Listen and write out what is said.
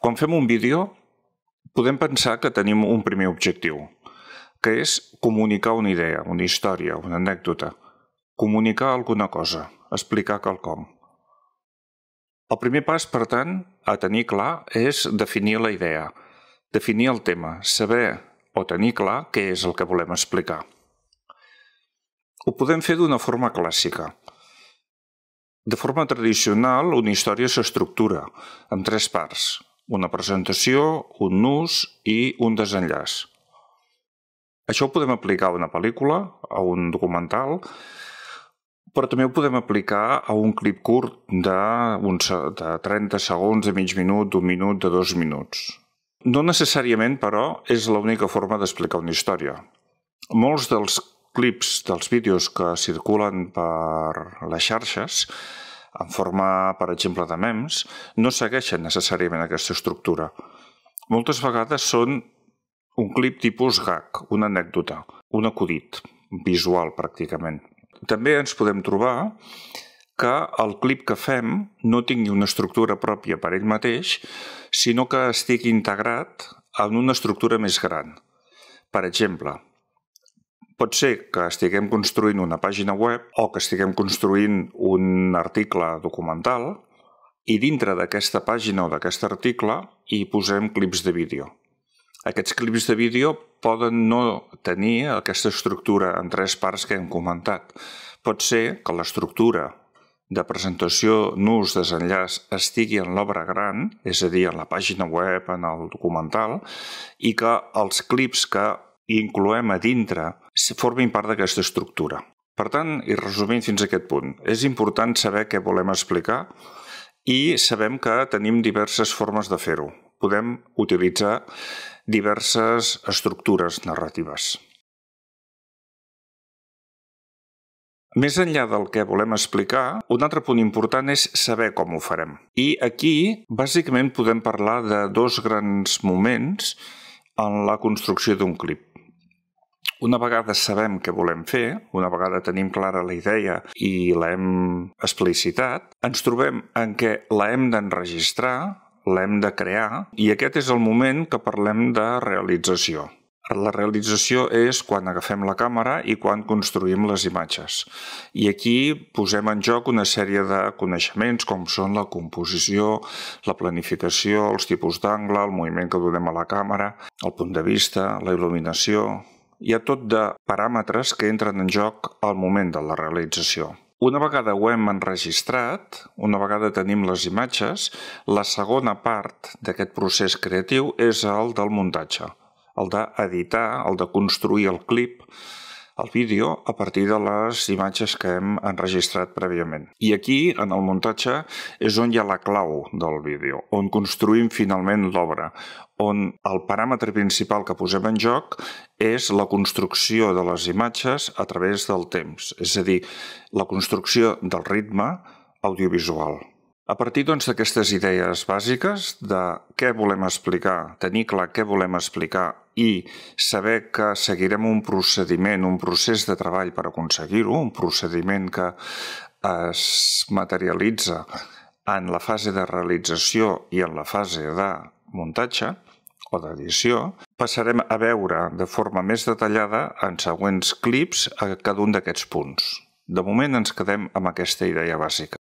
Quan fem un vídeo, podem pensar que tenim un primer objectiu, que és comunicar una idea, una història, una anècdota, comunicar alguna cosa, explicar quelcom. El primer pas, per tant, a tenir clar és definir la idea, definir el tema, saber o tenir clar què és el que volem explicar. Ho podem fer d'una forma clàssica. De forma tradicional, una història s'estructura en tres parts una presentació, un nus i un desenllaç. Això ho podem aplicar a una pel·lícula, a un documental, però també ho podem aplicar a un clip curt de, un, de 30 segons, de mig minut, d'un minut, de dos minuts. No necessàriament, però, és l'única forma d'explicar una història. Molts dels clips dels vídeos que circulen per les xarxes en forma, per exemple, de mems, no segueixen necessàriament aquesta estructura. Moltes vegades són un clip tipus gag, una anècdota, un acudit visual, pràcticament. També ens podem trobar que el clip que fem no tingui una estructura pròpia per ell mateix, sinó que estigui integrat en una estructura més gran. Per exemple, pot ser que estiguem construint una pàgina web o que estiguem construint un article documental i dintre d'aquesta pàgina o d'aquest article hi posem clips de vídeo. Aquests clips de vídeo poden no tenir aquesta estructura en tres parts que hem comentat. Pot ser que l'estructura de presentació, nus, desenllaç estigui en l'obra gran, és a dir, en la pàgina web, en el documental, i que els clips que incloem a dintre formin part d'aquesta estructura. Per tant, i resumint fins a aquest punt, és important saber què volem explicar i sabem que tenim diverses formes de fer-ho. Podem utilitzar diverses estructures narratives. Més enllà del que volem explicar, un altre punt important és saber com ho farem. I aquí, bàsicament, podem parlar de dos grans moments en la construcció d'un clip. Una vegada sabem què volem fer, una vegada tenim clara la idea i la hem explicitat, ens trobem en què la hem d'enregistrar, l'hem de crear i aquest és el moment que parlem de realització. La realització és quan agafem la càmera i quan construïm les imatges. I aquí posem en joc una sèrie de coneixements com són la composició, la planificació, els tipus d'angle, el moviment que donem a la càmera, el punt de vista, la il·luminació, hi ha tot de paràmetres que entren en joc al moment de la realització. Una vegada ho hem enregistrat, una vegada tenim les imatges, la segona part d'aquest procés creatiu és el del muntatge, el d'editar, el de construir el clip, el vídeo a partir de les imatges que hem enregistrat prèviament. I aquí, en el muntatge, és on hi ha la clau del vídeo, on construïm finalment l'obra, on el paràmetre principal que posem en joc és la construcció de les imatges a través del temps, és a dir, la construcció del ritme audiovisual. A partir doncs, d'aquestes doncs, idees bàsiques de què volem explicar, tenir clar què volem explicar i saber que seguirem un procediment, un procés de treball per aconseguir-ho, un procediment que es materialitza en la fase de realització i en la fase de muntatge o d'edició, passarem a veure de forma més detallada en següents clips a cada un d'aquests punts. De moment ens quedem amb aquesta idea bàsica.